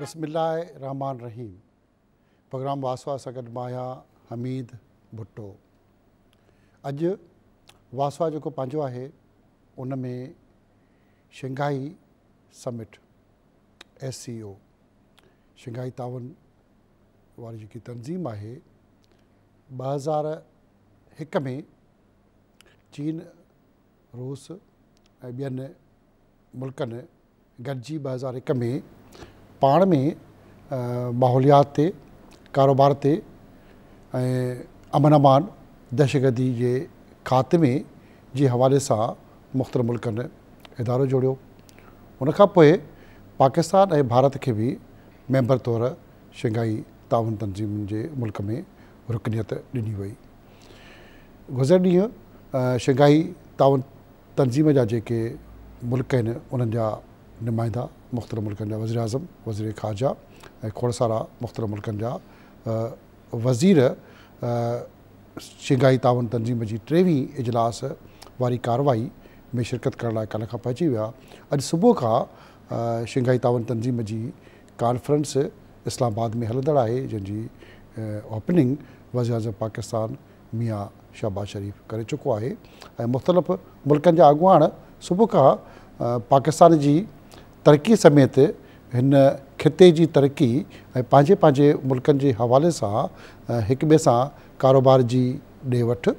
रहमान रहीम प्रोग्राम वासवा सकट माया हमीद भुट्टो अज वासवा जो पाँ है उन में Shanghai summit S C O Shanghai तावन वाली जी तंजीम है बजार हज़ार में चीन रूस ऐं मुल्क मुल्कनि गॾिजी ॿ हज़ार एक में पाण में माहौलियात ते कारोबार ते ऐं अमन अमान दहशतगर्दी जे खात्मे जे हवाले सां मुख़्तलिफ़ मुल्क़नि इदारो जोड़ियो उनखां पोइ पाकिस्तान ऐं भारत खे बि मेंबर तौरु शंघाई तावन तंज़ीमुनि जे मुल्क में रुकनियत ॾिनी वई गुज़र ॾींहुं शंघाई तावन तंज़ीम जा जेके मुल्क़ आहिनि उन्हनि जा नुमाइंदा मुख़्तर मुल्कनि जा वज़ी अज़म वज़ीर ख़ाजा ऐं खोड़ सारा मुख़्तर मुल्कनि जा वज़ीर शंघाई तावन तंज़ीम की टेवीह इजलास वारी कारवाई में शिरकत कर लाइ काल्ह खां पहुची विया अॼु सुबुह खां तावन तंज़ीम जी कॉन्फ्रेंस इस्लामाबाद में हलदड़ है जंहिंजी ओपनिंग वज़ी अज़म पाकिस्तान मियाँ शहबाज़ शरीफ़ कर चुको है मुख़्तलिफ़ मुल्क जा अॻुवाण सुबुह खां पाकिस्तान की तरक़ी समेत हिन ख़िते जी तरक़ी ऐं पंहिंजे पंहिंजे मुल्कनि जे हवाले सां हिक ॿिए सां कारोबार जी ॾे वठि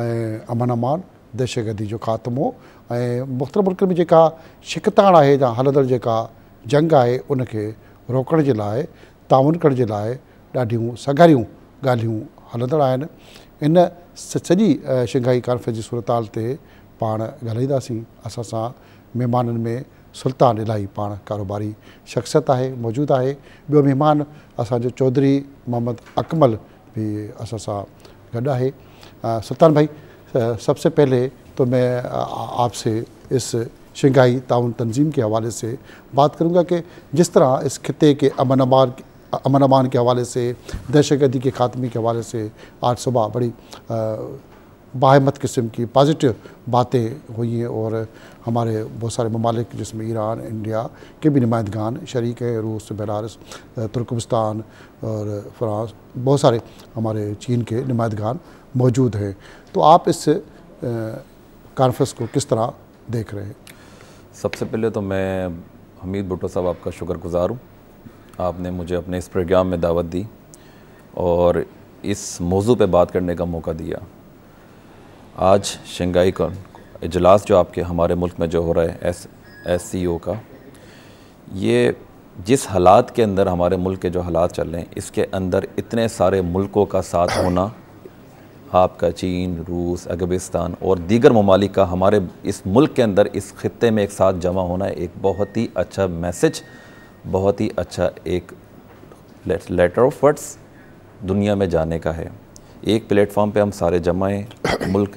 ऐं अमन अमान दहशतगर्दी जो ख़ात्मो ऐं मुख़्तलिफ़ मुल्क़नि में जेका शिकताण आहे या हलंदड़ जेका जंग आहे उन खे रोकण जे लाइ तावन करण जे लाइ ॾाढियूं सॻारियूं ॻाल्हियूं हलंदड़ आहिनि इन स सॼी शंघाई कॉन्फ्रेंस जी सूरताल ते पाण ॻाल्हाईंदासीं असां सां महिमाननि में सुल्तान इलाही पाण कारोबारी शख़्सियत आहे मौजूदु आहे ॿियो महिमान असांजो चौधरी मोहम्मद अकमल बि असां सां गॾु आहे सुल्तान भाई सबसे पहले तो मैं आपसे इस शंघाई ताउन तंजीम के हवाले से बात करूंगा कि जिस तरह इस खत्े के अमन अमान अमन अमान के हवाले से दहशत गर्दी के खात्मे के हवाले से आज सुबह बड़ी आ, बाहमत किस्म की पॉजिटिव बातें हुई हैं और हमारे बहुत सारे ममालिक जिसमें ईरान इंडिया के भी नुमाइंदगान शरीक हैं रूस बेलारस तुर्कमस्तान और फ्रांस बहुत सारे हमारे चीन के नुमाइंदगान मौजूद हैं तो आप इस कॉन्फ्रेंस को किस तरह देख रहे हैं सबसे पहले तो मैं हमीद भुट्टो साहब आपका शुक्रगुजार हूँ आपने मुझे अपने इस प्रोग्राम में दावत दी और इस मौजू पर बात करने का मौका दिया आज शंघाई का इजलास जो आपके हमारे मुल्क में जो हो रहा है एस एस सी ओ का ये जिस हालात के अंदर हमारे मुल्क के जो हालात चल रहे हैं इसके अंदर इतने सारे मुल्कों का साथ होना आपका चीन रूस अफगानिस्तान और दीगर ममालिक का हमारे इस मुल्क के अंदर इस खत्े में एक साथ जमा होना एक बहुत ही अच्छा मैसेज बहुत ही अच्छा एक लेटर ऑफ वर्ड्स दुनिया में जाने का है एक प्लेटफॉर्म पे हम सारे जमाएँ मुल्क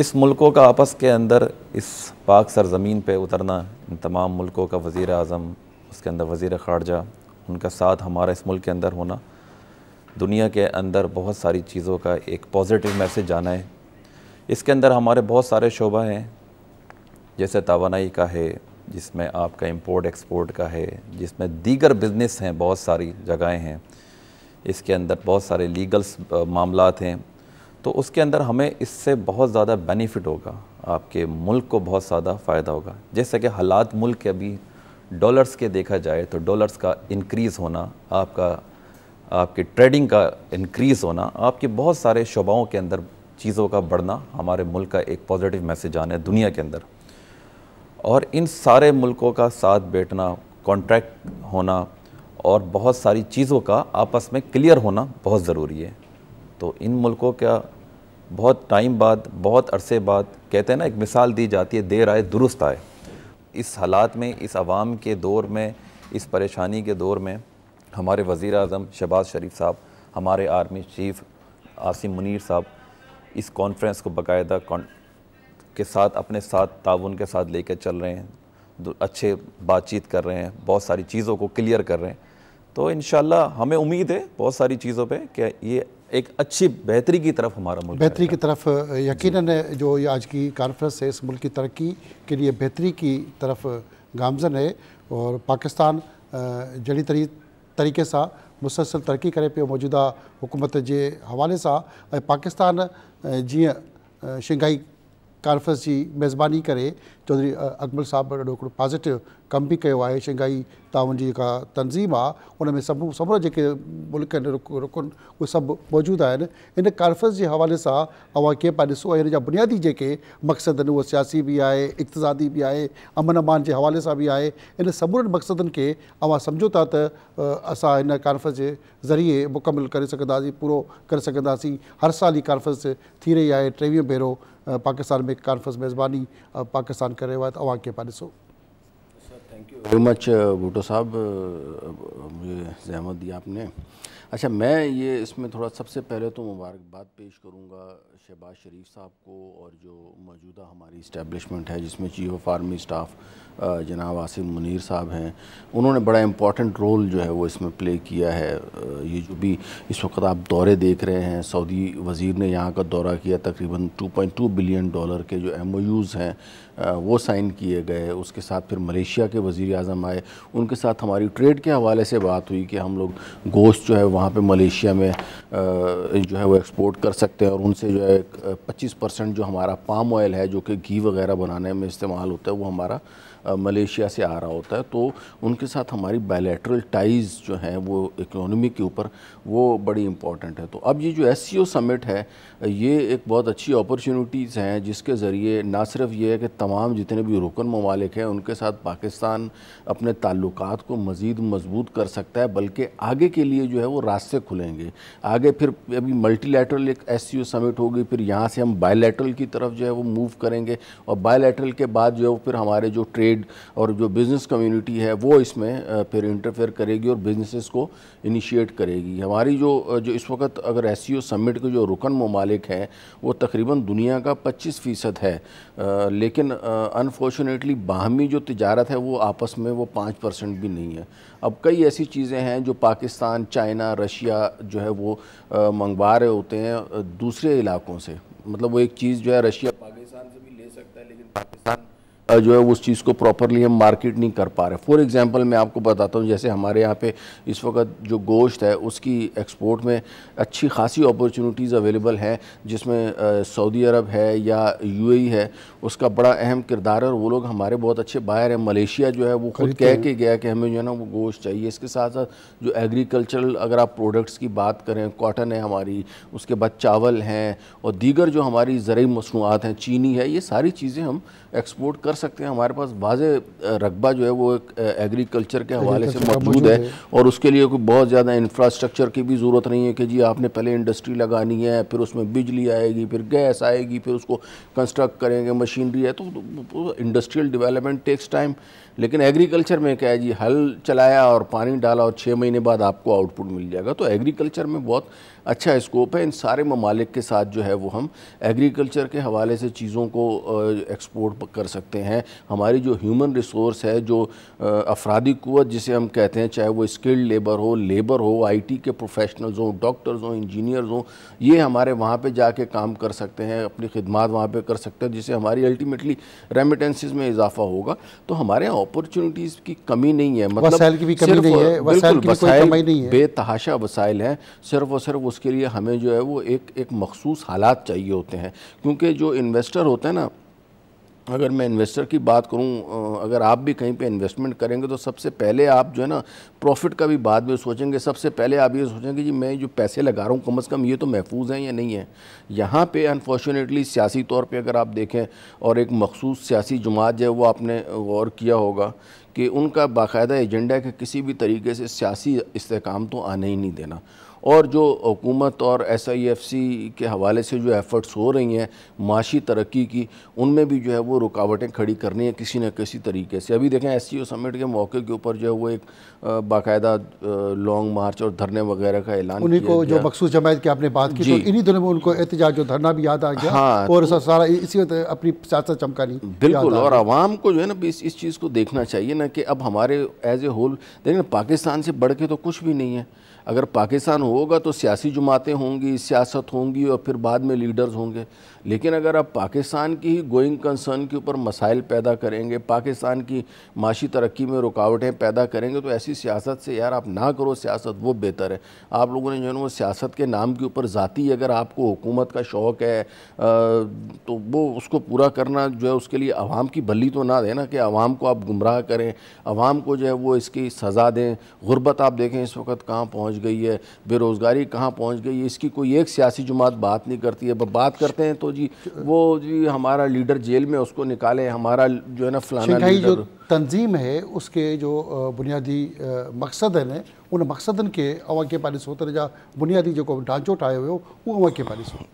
इस मुल्कों का आपस के अंदर इस पाक सरजमीन पे उतरना इन तमाम मुल्कों का वज़ी अजम उसके अंदर वज़ी ख़ारजा उनका साथ हमारा इस मुल्क के अंदर होना दुनिया के अंदर बहुत सारी चीज़ों का एक पॉजिटिव मैसेज जाना है इसके अंदर हमारे बहुत सारे शोबा हैं जैसे तोानाई का है जिसमें आपका इम्पोर्ट एक्सपोर्ट का है जिसमें दीगर बिजनेस हैं बहुत सारी जगहें हैं इसके अंदर बहुत सारे लीगल्स मामला हैं तो उसके अंदर हमें इससे बहुत ज़्यादा बेनिफिट होगा आपके मुल्क को बहुत ज़्यादा फ़ायदा होगा जैसे कि हालात मुल्क के अभी डॉलर्स के देखा जाए तो डॉलर्स का इनक्रीज़ होना आपका आपकी ट्रेडिंग का इनक्रीज़ होना आपके बहुत सारे शोबाओं के अंदर चीज़ों का बढ़ना हमारे मुल्क का एक पॉजिटिव मैसेज आना है दुनिया के अंदर और इन सारे मुल्कों का साथ बैठना कॉन्ट्रैक्ट होना और बहुत सारी चीज़ों का आपस में क्लियर होना बहुत ज़रूरी है तो इन मुल्कों का बहुत टाइम बाद बहुत अरसे बाद कहते हैं ना एक मिसाल दी जाती है देर आए दुरुस्त आए इस हालात में इस आवाम के दौर में इस परेशानी के दौर में हमारे वज़ी अजम शहबाज शरीफ साहब हमारे आर्मी चीफ़ आसिम मुनर साहब इस कॉन्फ्रेंस को बाकायदा के साथ अपने साथ ताउन के साथ लेकर चल रहे हैं अच्छे बातचीत कर रहे हैं बहुत सारी चीज़ों को क्लियर कर रहे हैं तो इन हमें उम्मीद है बहुत सारी चीज़ों पे कि ये एक अच्छी बेहतरी की तरफ हमारा मुल्क बेहतरी की तरफ यकीनन जो आज की कॉन्फ्रेंस है इस मुल्क की तरक्की के लिए बेहतरी की तरफ गामजन है और पाकिस्तान जड़ी तरी तरीक़े से मुसलसल तरक्की करे पे मौजूदा हुकूमत के हवाले से पाकिस्तान जी शंघाई कॉन्फ्रेंस की मेज़बानी करें चौधरी अकमल साहब पॉज़िटिव कम भी कयो आहे शंघाई तावन जी जेका तनज़ीम आहे उन में सभु सभु जेके मुल्क आहिनि रुक रुकुन उहे सभु मौजूदु इन कॉन्फ्रेंस के हवा से अव्हां कीअं पिया ॾिसो बुनियादी जेके मक़सद आहिनि सियासी भी है इकतजादी भी आहे अमन अमान के हवा से भी आहे इन सभिनी मक़सदनि खे अव्हां सम्झो था त असां हिन कॉन्फ्रेंस जे ज़रिए मुकमल कर सघंदासीं पूरो करे हर साल ही कॉन्फ्रेंस थी रही है टेवी भेरों पाकिस्तान में कॉन्फ्रेंस मेज़बानी पाकिस्तान कर रो आहे त अव्हां कीअं वेरी मच भुटो साहब uh, मुझे जहमत दिया आपने अच्छा मैं ये इसमें थोड़ा सबसे पहले तो मुबारकबाद पेश करूँगा शहबाज शरीफ साहब को और जो मौजूदा हमारी इस्टेबलिशमेंट है जिसमें चीफ ऑफ आर्मी स्टाफ जनाब आसिम मुनीर साहब हैं उन्होंने बड़ा इम्पॉर्टेंट रोल जो है वो इसमें प्ले किया है uh, ये जो भी इस वक्त आप दौरे देख रहे हैं सऊदी वज़ीर ने यहाँ का दौरा किया तकरीबन 2.2 बिलियन डॉलर के जो एम हैं वो साइन किए गए उसके साथ फिर मलेशिया के वज़ी अजम आए उनके साथ हमारी ट्रेड के हवाले से बात हुई कि हम लोग गोश्त जो है वहाँ पर मलेशिया में जो है वो एक्सपोर्ट कर सकते हैं और उनसे जो है पच्चीस परसेंट जो हमारा पाम ऑयल है जो कि घी वगैरह बनाने में इस्तेमाल होता है वो हमारा मलेशिया से आ रहा होता है तो उनके साथ हमारी बायलैटरल टाइज़ जो हैं वो इकोनॉमी के ऊपर वो बड़ी इंपॉर्टेंट है तो अब ये जो एस समिट है ये एक बहुत अच्छी अपॉर्चुनिटीज़ हैं जिसके ज़रिए ना सिर्फ ये है कि तमाम जितने भी रुकन ममालिक हैं उनके साथ पाकिस्तान अपने ताल्लुक को मज़ीद मजबूत कर सकता है बल्कि आगे के लिए जो है वो रास्ते खुलेंगे आगे फिर अभी लेटरल एक एस समिट होगी फिर यहाँ से हम बायलैटरल की तरफ जो है वो मूव करेंगे और बायलैटरल के बाद जो है वो फिर हमारे जो ट्रेड ट्रेड और जो बिज़नेस कम्युनिटी है वो इसमें फिर इंटरफेयर करेगी और बिजनेसेस को इनिशिएट करेगी हमारी जो जो इस वक्त अगर एस समिट e के जो रुकन ममालिक हैं वो तकरीबन दुनिया का पच्चीस फ़ीसद है लेकिन अनफॉर्चुनेटली बाहमी जो तजारत है वो आपस में वो पाँच परसेंट भी नहीं है अब कई ऐसी चीज़ें हैं जो पाकिस्तान चाइना रशिया जो है वो मंगवा रहे होते हैं दूसरे इलाकों से मतलब वो एक चीज़ जो है रशिया पाकिस्तान से भी ले सकता है लेकिन पाकिस्तान जो है उस चीज़ को प्रॉपरली हम मार्केट नहीं कर पा रहे फॉर एग्ज़ाम्पल मैं आपको बताता हूँ जैसे हमारे यहाँ पे इस वक्त जो गोश्त है उसकी एक्सपोर्ट में अच्छी खासी अपॉर्चुनिटीज़ अवेलेबल हैं जिसमें सऊदी अरब है या यू e है उसका बड़ा अहम किरदार है और वो लोग हमारे बहुत अच्छे बायर हैं मलेशिया जो है वो खुद कह के गया कि हमें जो है ना वो गोश्त चाहिए इसके साथ साथ जो एग्रीकल्चरल अगर आप प्रोडक्ट्स की बात करें कॉटन है हमारी उसके बाद चावल हैं और दीगर जो हमारी ज़रूरी मसनूआत हैं चीनी है ये सारी चीज़ें हम एक्सपोर्ट कर सकते हैं हमारे पास वाज रकबा जो है वो एग्रीकल्चर के हवाले से मौजूद है और उसके लिए कोई बहुत ज़्यादा इंफ्रास्ट्रक्चर की भी ज़रूरत नहीं है कि जी आपने पहले इंडस्ट्री लगानी है फिर उसमें बिजली आएगी फिर गैस आएगी फिर उसको कंस्ट्रक्ट करेंगे मशीनरी है तो इंडस्ट्रियल डिवेलपमेंट टेक्स टाइम लेकिन एग्रीकल्चर में क्या है जी हल चलाया और पानी डाला और छः महीने बाद आपको आउटपुट मिल जाएगा तो एग्रीकल्चर में बहुत अच्छा स्कोप है इन सारे ममालिक के साथ जो है वो हम एग्रीकल्चर के हवाले से चीज़ों को एक्सपोर्ट कर सकते हैं हमारी जो ह्यूमन रिसोर्स है जो अफराधी क़वत जिसे हम कहते हैं चाहे वो स्किल्ड लेबर हो लेबर हो आईटी के प्रोफेशनल्स हों डॉक्टर्स हों इंजीनियर्स हों ये हमारे वहाँ पे जाके काम कर सकते हैं अपनी खिदमत वहाँ पर कर सकते हैं जिससे हमारी अल्टीमेटली रेमिटेंसिस में इजाफा होगा तो हमारे यहाँ अपॉर्चुनिटीज़ की कमी नहीं है मतलब बेतहाशा वसाइल हैं सिर्फ और सिर्फ उसके लिए हमें जो है वो एक एक मखसूस हालात चाहिए होते हैं क्योंकि जो इन्वेस्टर होते हैं ना अगर मैं इन्वेस्टर की बात करूं अगर आप भी कहीं पे इन्वेस्टमेंट करेंगे तो सबसे पहले आप जो है ना प्रॉफिट का भी बाद में सोचेंगे सबसे पहले आप ये सोचेंगे जी मैं जो पैसे लगा रहा हूं कम से कम ये तो महफूज हैं या नहीं है यहाँ पे अनफॉर्चुनेटली सियासी तौर पे अगर आप देखें और एक मखसूस सियासी जमात जो है वो आपने गौर किया होगा कि उनका बाकायदा एजेंडा है कि किसी भी तरीके से सियासी इसकाम तो आने ही नहीं देना और जो हुकूमत और एस आई एफ सी के हवाले से जो एफ़र्ट्स हो रही हैं माशी तरक्की की उनमें भी जो है वो रुकावटें खड़ी करनी है किसी न किसी तरीके से अभी देखें एस सी ओ समिट के मौके के ऊपर जो है वो एक बाकायदा लॉन्ग मार्च और धरने वगैरह का ऐलान उन्हीं को जो मखसूस जमायत की आपने बात की तो इन्हीं दोनों में उनको एहतजाज जो धरना भी याद आ गया हाँ, और तो, सारा इसी अपनी सियासत चमकानी बिल्कुल और आवाम को जो है ना इस इस चीज़ को देखना चाहिए ना कि अब हमारे एज ए होल देखें पाकिस्तान से बढ़ के तो कुछ भी नहीं है अगर पाकिस्तान होगा तो सियासी जमातें होंगी सियासत होंगी और फिर बाद में लीडर्स होंगे लेकिन अगर आप पाकिस्तान की ही गोइंग कंसर्न के ऊपर मसाइल पैदा करेंगे पाकिस्तान की माशी तरक्की में रुकावटें पैदा करेंगे तो ऐसी सियासत से यार आप ना करो सियासत वो बेहतर है आप लोगों ने जो है वो सियासत के नाम के ऊपर ज़ाती अगर आपको हुकूमत का शौक़ है तो वो उसको पूरा करना जो है उसके लिए आवाम की बली तो ना देना कि आवाम को आप गुमराह करें आवाम को जो है वो इसकी सज़ा दें गुर्बत आप देखें इस वक्त कहाँ पहुँच पहुंच गई है बेरोज़गारी कहाँ पहुंच गई है इसकी कोई एक सियासी जमात बात नहीं करती है बात करते हैं तो जी वो जी हमारा लीडर जेल में उसको निकाले हमारा जो है ना फलाना जो तंजीम है उसके जो बुनियादी मकसद है उन मकसद के अवा के पालिस हो जा बुनियादी जो ढांचो टाए हुए वो अवा के पालिस हो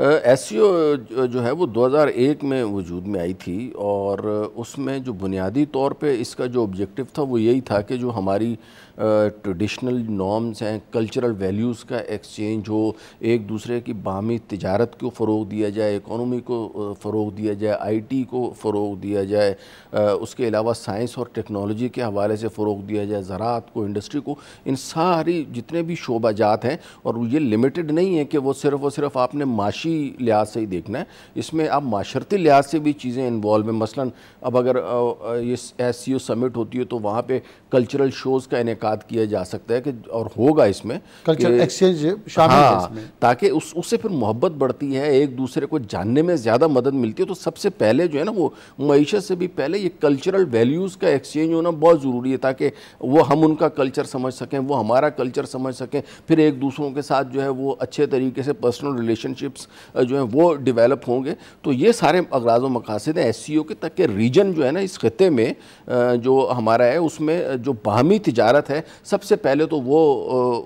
एस जो है वो 2001 में वजूद में आई थी और उसमें जो बुनियादी तौर पे इसका जो ऑब्जेक्टिव था वो यही था कि जो हमारी ट्रेडिशनल नॉर्म्स हैं कल्चरल वैल्यूज़ का एक्सचेंज हो एक दूसरे की बामी तजारत को फ़रोग दिया जाए इकोनॉमी को फ़रोग दिया जाए आईटी को फ़रोग दिया जाए उसके अलावा साइंस और टेक्नोलॉजी के हवाले से फ़रोग दिया जाए ज़रात को इंडस्ट्री को इन सारी जितने भी शोबाजात हैं और ये लिमिटेड नहीं है कि वो सिर्फ़ और सिर्फ आपने माशी माशी लिहाज से ही देखना है इसमें आप माशरती लिहाज से भी चीज़ें इन्वॉल्व हैं मसलन अब अगर ये एस सी समिट होती है तो वहाँ पे कल्चरल शोज़ का इनका किया जा सकता है कि और होगा इसमें कल्चरल एक्सचेंज शामिल हाँ, ताकि उस उससे फिर मोहब्बत बढ़ती है एक दूसरे को जानने में ज़्यादा मदद मिलती है तो सबसे पहले जो है ना वो मीशत से भी पहले ये कल्चरल वैल्यूज़ का एक्सचेंज होना बहुत ज़रूरी है ताकि वो हम उनका कल्चर समझ सकें वो हमारा कल्चर समझ सकें फिर एक दूसरों के साथ जो है वो अच्छे तरीके से पर्सनल रिलेशनशिप्स जो है वो डेवलप होंगे तो ये सारे अगराज व मकासद हैं एस सी ओ के तक के रीजन जो है ना इस खत्े में जो हमारा है उसमें जो बाहमी तजारत है सबसे पहले तो वो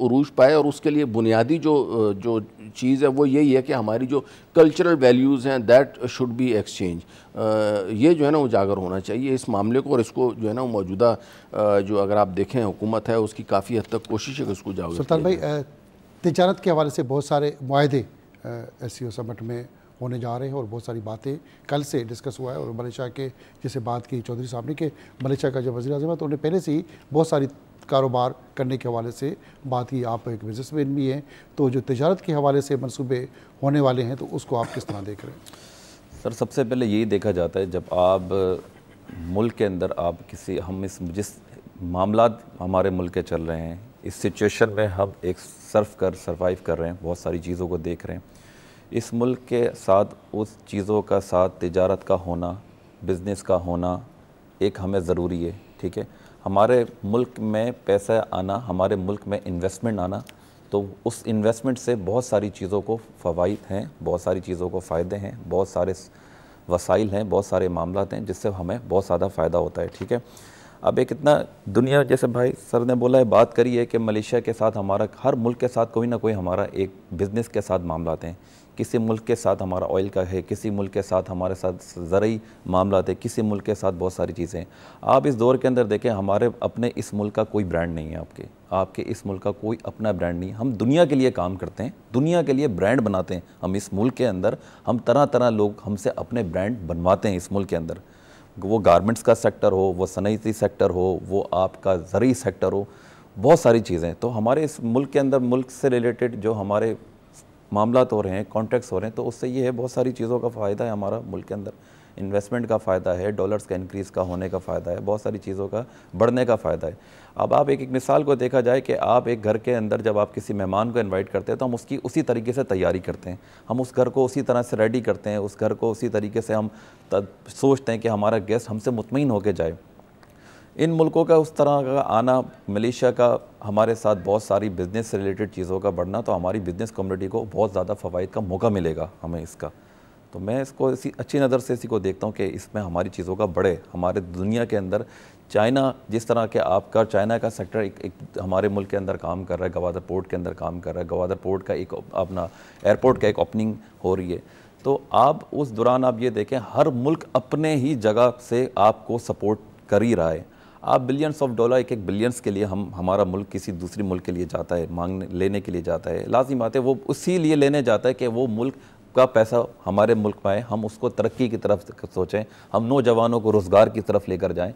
अरूज पाए और उसके लिए बुनियादी जो जो चीज़ है वो यही है कि हमारी जो कल्चरल वैल्यूज़ हैं दैट शुड बी एक्सचेंज ये जो है ना उजागर होना चाहिए इस मामले को और इसको जो है ना मौजूदा जो अगर आप देखें हुकूमत है उसकी काफ़ी हद तक कोशिश है कि उसको उजागर सुल्तान भाई तजारत के हवाले से बहुत सारे माहे एस सी ओ में होने जा रहे हैं और बहुत सारी बातें कल से डिस्कस हुआ है और मलेशिया के जैसे बात की चौधरी साहब ने कि मलेशिया का जब वजी अजम है तो उन्हें पहले से ही बहुत सारी कारोबार करने के हवाले से बात की आप एक बिजनेसमैन भी हैं तो जो तजारत के हवाले से मनसूबे होने वाले हैं तो उसको आप किस तरह देख रहे हैं सर सबसे पहले यही देखा जाता है जब आप मुल्क के अंदर आप किसी हम इस जिस मामला हमारे मुल्क के चल रहे हैं इस सिचुएशन में हम एक सर्फ कर सर्वाइव कर रहे हैं बहुत सारी चीज़ों को देख रहे हैं इस मुल्क के साथ उस चीज़ों का साथ तजारत का होना बिज़नेस का होना एक हमें ज़रूरी है ठीक है हमारे मुल्क में पैसा आना हमारे मुल्क में इन्वेस्टमेंट आना तो उस इन्वेस्टमेंट से बहुत सारी चीज़ों को फ़वाद हैं बहुत सारी चीज़ों को फ़ायदे हैं बहुत सारे वसाइल हैं बहुत सारे मामला हैं जिससे हमें बहुत ज़्यादा फ़ायदा होता है ठीक है अब एक इतना दुनिया जैसे भाई सर ने बोला है बात करी है कि मलेशिया के साथ हमारा हर मुल्क के साथ कोई ना कोई हमारा एक बिज़नेस के साथ मामला हैं किसी मुल्क के साथ हमारा ऑयल का है किसी मुल्क के साथ हमारे साथ ज़रूरी मामला है किसी मुल्क के साथ बहुत सारी चीज़ें आप इस दौर के अंदर देखें हमारे अपने इस मुल्क का कोई ब्रांड नहीं है आपके आपके इस मुल्क का कोई अपना ब्रांड नहीं हम दुनिया के लिए काम करते हैं दुनिया के लिए ब्रांड बनाते हैं हम इस मुल्क के अंदर हम तरह तरह लोग हमसे अपने ब्रांड बनवाते हैं इस मुल्क के अंदर वो गारमेंट्स का सेक्टर हो वो सनईती सेक्टर हो वो आपका ज़रूरी सेक्टर हो बहुत सारी चीज़ें तो हमारे इस मुल्क के अंदर मुल्क से रिलेटेड जो हमारे मामला तो हो रहे हैं कॉन्ट्रैक्ट्स हो रहे हैं तो उससे ये है बहुत सारी चीज़ों का फ़ायदा है हमारा मुल्क के अंदर इन्वेस्टमेंट का फ़ायदा है डॉलर्स का इंक्रीज़ का होने का फ़ायदा है बहुत सारी चीज़ों का बढ़ने का फ़ायदा है अब आप एक एक मिसाल को देखा जाए कि आप एक घर के अंदर जब आप किसी मेहमान को इनवाइट करते हैं तो हम उसकी उसी तरीके से तैयारी करते हैं हम उस घर को उसी तरह से रेडी करते हैं उस घर को उसी तरीके से हम सोचते हैं कि हमारा गेस्ट हमसे मुतमिन होकर जाए इन मुल्कों का उस तरह का आना मलेशिया का हमारे साथ बहुत सारी बिज़नेस से रिलेटेड चीज़ों का बढ़ना तो हमारी बिज़नेस कम्युनिटी को बहुत ज़्यादा फ़वाद का मौका मिलेगा हमें इसका तो मैं इसको इसी अच्छी नज़र से इसी को देखता हूँ कि इसमें हमारी चीज़ों का बढ़े हमारे दुनिया के अंदर चाइना जिस तरह के आपका चाइना का सेक्टर एक, एक हमारे मुल्क के अंदर काम कर रहा है गवादर पोर्ट के अंदर काम कर रहा है गवादर पोर्ट का एक अपना एयरपोर्ट का एक ओपनिंग हो रही है तो आप उस दौरान आप ये देखें हर मुल्क अपने ही जगह से आपको सपोर्ट कर ही रहा है आप बिलियंस ऑफ डॉलर एक एक बिलियंस के लिए हम हमारा मुल्क किसी दूसरे मुल्क के लिए जाता है मांगने लेने के लिए जाता है लाजिम बात है वो उसी लिए लेने जाता है कि वो मुल्क का पैसा हमारे मुल्क में आए हम उसको तरक्की की तरफ सोचें हम नौजवानों को रोज़गार की तरफ लेकर जाएँ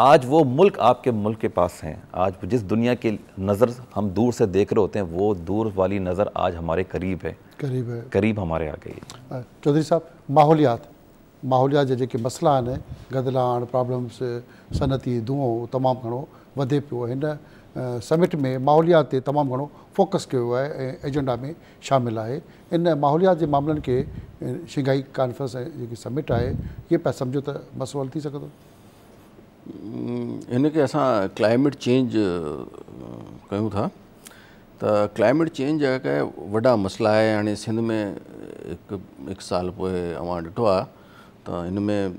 आज वो मुल्क आपके मुल्क के पास हैं आज जिस दुनिया की नज़र हम दूर से देख रहे होते हैं वो दूर वाली नज़र आज हमारे करीब है करीब है करीब हमारे आ गई चौधरी साहब माहौलियात माहौलियात जा जेके मसइला आहिनि गदलाण प्रॉब्लम्स सनती धुओं तमामु घणो वधे पियो हिन समिट में माहौलियात ते तमामु घणो फोकस कयो आहे ऐं एजेंडा में शामिलु आहे इन माहौलियात जे मामलनि खे शिंगाई कॉन्फ्रेंस जेकी समिट आहे इहे पिया सम्झो त मसो हल थी सघंदो हम्म, हिनखे असां क्लाइमेट चेंज कयूं था त क्लाइमेट चेंज जा वॾा मसइला आहे हाणे सिंध में हिकु हिकु साल पोइ अवां ॾिठो आहे त हिन में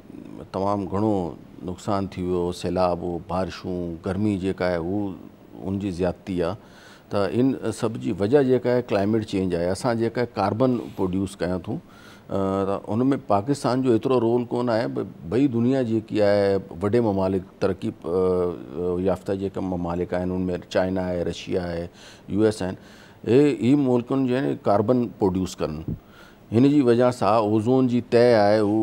तमामु घणो थी वियो सैलाब बारिशों गर्मी जेका आहे ज़्यादती है त इन सब जी वजह क्लाइमेट चेंज है असां जेका कार्बन प्रोड्यूस क्या थूं त पाकिस्तान जो एतिरो रोल को बई दुनिया जी आहे वॾे ममालिक तरक़ी याफ़्ता ममालिक उनमें चाइना है रशिया है यू एस आहिनि इहे ई मुल्कनि कार्बन प्रोड्यूस कनि हिन जी वजह सां ओज़ोन जी तय आहे हू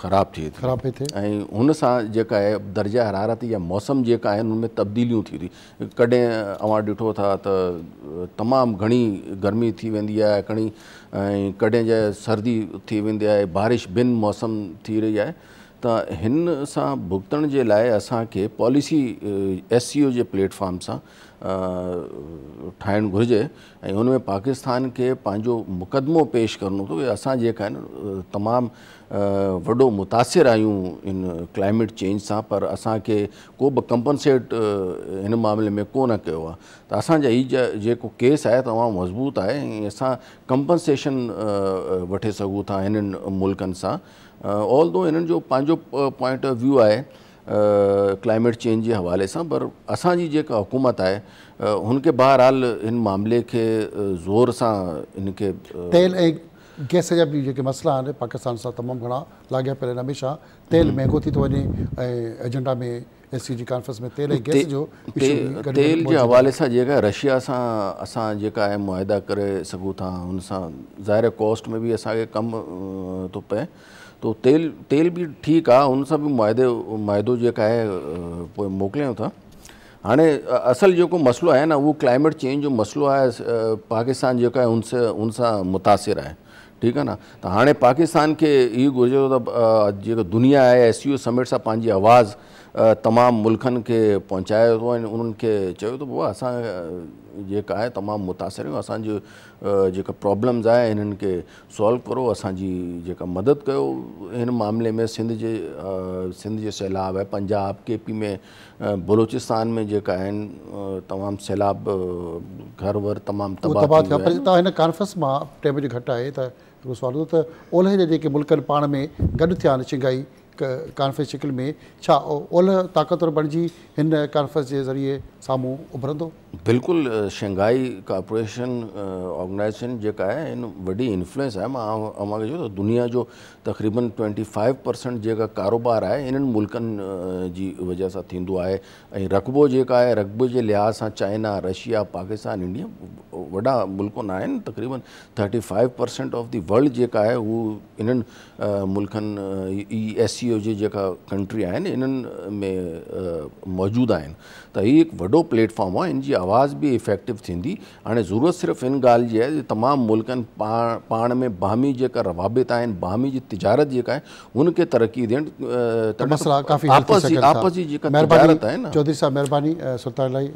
ख़राबु थिए थी ख़राबु थिए थिए ऐं हुन सां जेका आहे दर्जा हरारत या मौसम जेका आहिनि हुनमें तबदीलियूं थी कॾहिं अवां ॾिठो था त तमामु घणी गर्मी थी वेंदी आहे घणी ऐं कॾहिं जंहिं सर्दी थी वेंदी आहे बारिश ॿिनि मौसम थी रही आहे त हिन सां भुगतण जे लाइ असांखे पॉलिसी एस सी ओ जे प्लेटफॉर्म सां ठाहिणु घुरिजे ऐं में पाकिस्तान खे पंहिंजो मुक़दमो पेश करिणो अथव असां जेका आहिनि तमामु वॾो इन क्लाइमेट चेंज से पर असांखे को बि कंपनसेट इन मामले में को कयो आहे त केस है तमाम मज़बूत है अस असां कंपनसेशन वठी सघूं था हिननि मुल्कनि सां ऑल दो हिननि पॉइंट ऑफ व्यू आहे क्लाइमेट चेंज के हवाले से पर असाजी जेका हुकूमत है उनके बहरहाल इन मामले के ज़ोर से इनके तेल गैस जो भी मसला मसइला पाकिस्तान से तमाम घणा लाॻिया पियल आहिनि तेल हम्म। महांगो थी थो वञे एजेंडा में एस सी जी कॉन्फ्रेंस में तेल ऐं गैस जो तेल जे हवाले सां रशिया से असदा कर आहे ज़ाहिर कॉस्ट में भी असांखे कम थो पए तो तेल तेल भी ठीक आहे हुन सां बि मुआदे मुआदो जेका आहे पोइ मोकिलियूं था हाणे असल जेको मसइलो आहे क्लाइमेट चेंज जो मसइलो है पाकिस्तान जेको है हुन सां हुन सां ठीक है न त तो हाणे पाकिस्तान के ये घुरिजे थो दुनिया है एस यू समेट से पंहिंजी आवाज़ तमाम मुल्कनि के पहुचायो तो ऐं उन्हनि खे चयो थो बाबा असां जेका आहे तमामु मुतासिर आहियूं असांजो जेका प्रॉब्लम्स आहे इन्हनि खे सॉल्व करो असांजी जेका मदद कर हिन मामले में सिंध जे सिंध जो सैलाब आहे पंजाब के पी में बलोचिस्तान में जेका तमाम सैलाब घर वर तमाम तबाह कॉन्फ्रेंस मां टाइम जो घटि आहे हिकिड़ो सुवालु त ओलह जा जेके मुल्कनि पाण में गॾु थिया आहिनि शिंगाई कॉन्फ्रेंस शिकिल में छा ओलह ताक़तवर बणिजी हिन कॉन्फ्रेंस जे ज़रिए साम्हूं उभरंदो बिल्कुलु शंघाई कार्पोरेशन ऑर्गनाइजेशन जेका आहे इन वॾी इंफ्लुएंस आहे मां चयो त दुनिया जो तक़रीबन ट्वेंटी फाइव परसेंट जेका कारोबार आहे इन्हनि मुल्क़नि जी वजह सां थींदो आहे ऐं रक़बो जेका आहे रक़बे जे लिहाज़ सां चाइना रशिया पाकिस्तान इंडिया वॾा मुल्क न आहिनि तक़रीबन thirty five percent of the world जेका आहे हू इन्हनि मुल्क़नि ई एस सी ओ जी जेका कंट्री आहिनि इन्हनि में मौजूदु आहिनि त हीअ हिकु वॾो प्लेटफॉर्म आहे इनजी आवाज़ भी इफेक्टिव थींदी हाणे ज़रूरत सिर्फ इन गाल जी आहे तमामु मुल्कनि पाण पाण में बहमी जेका रवाबित आज बाहमी जी तिजारत जेका आहे हुनखे तरक़ी ॾियणु आपसी चौधरी साहिबु सुल्तान लाई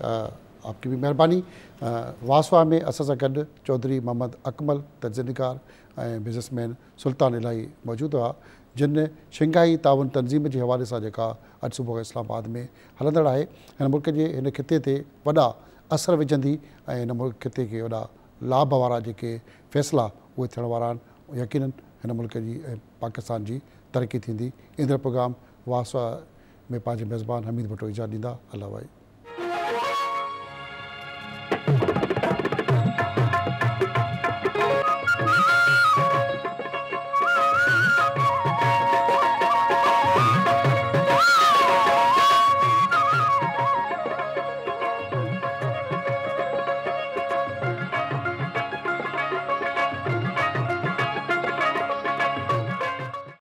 आपकी भी महिरबानी वासवा में असा सां गॾु चौधरी मोहम्मद अकमल तर्जनिकार बिज़नेसमैन सुल्तान इलाही मौजूद हुआ जिन शिंगाई ताउन तंजीम के हवा से जेका अॼु सुबुह इस्लामाबाद में हलंदड़ है मुल्क के हिन ख़िते वा असर विझंदी ऐं हिन मुल्क़ खे वॾा लाभ वारा जेके फ़ैसिला उहे थियण वारा मुल्क़ जी पाकिस्तान की तरक्की थींदी प्रोग्राम वास में पंहिंजे मेज़बान हमीद भुट्टो ॾींदा अलाह वाई